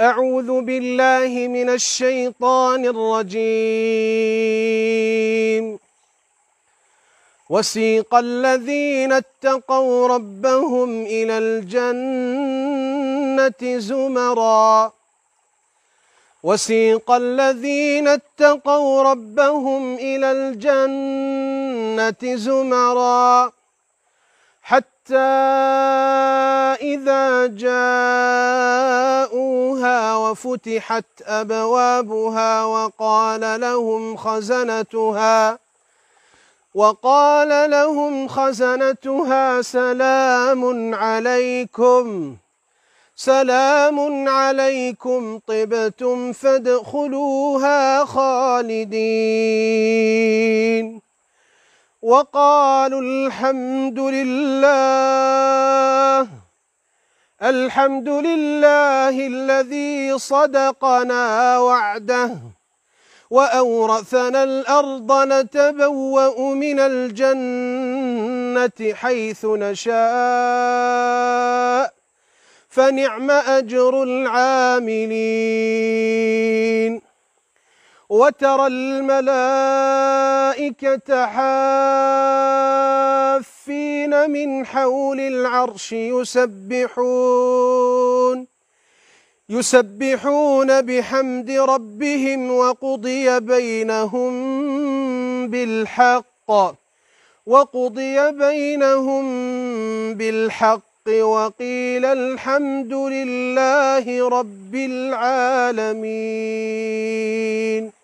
أعوذ بالله من الشيطان الرجيم وسيق الذين اتقوا ربهم إلى الجنة زمرا وسيق الذين اتقوا ربهم إلى الجنة زمرا حتى إذا جاءوها وفتحت أبوابها وقال لهم خزنتها وقال لهم خزنتها سلام عليكم سلام عليكم طبتم فادخلوها خالدين وقالوا الحمد لله الحمد لله الذي صدقنا وعده وأورثنا الأرض نتبوأ من الجنة حيث نشاء فنعم أجر العاملين وترى الملائكة حافين من حول العرش يسبحون يسبحون بحمد ربهم وقضي بينهم بالحق وقضي بينهم بالحق وقيل الحمد لله رب العالمين